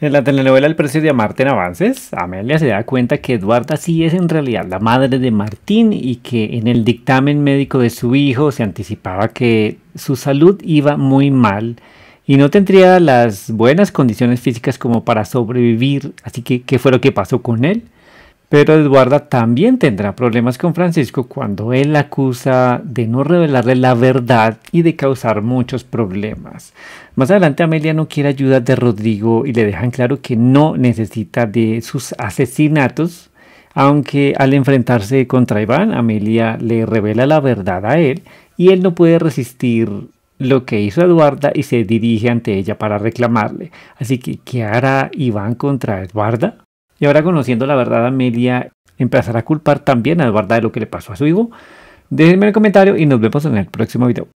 En la telenovela El precio de amarte en avances, Amelia se da cuenta que Eduarda sí es en realidad la madre de Martín y que en el dictamen médico de su hijo se anticipaba que su salud iba muy mal y no tendría las buenas condiciones físicas como para sobrevivir. Así que, ¿qué fue lo que pasó con él? Pero Eduarda también tendrá problemas con Francisco cuando él la acusa de no revelarle la verdad y de causar muchos problemas. Más adelante Amelia no quiere ayuda de Rodrigo y le dejan claro que no necesita de sus asesinatos, aunque al enfrentarse contra Iván, Amelia le revela la verdad a él y él no puede resistir lo que hizo Eduarda y se dirige ante ella para reclamarle. Así que, ¿qué hará Iván contra Eduarda? Y ahora conociendo la verdad, Amelia empezará a culpar también a Eduarda de lo que le pasó a su hijo. Déjenme el comentario y nos vemos en el próximo video.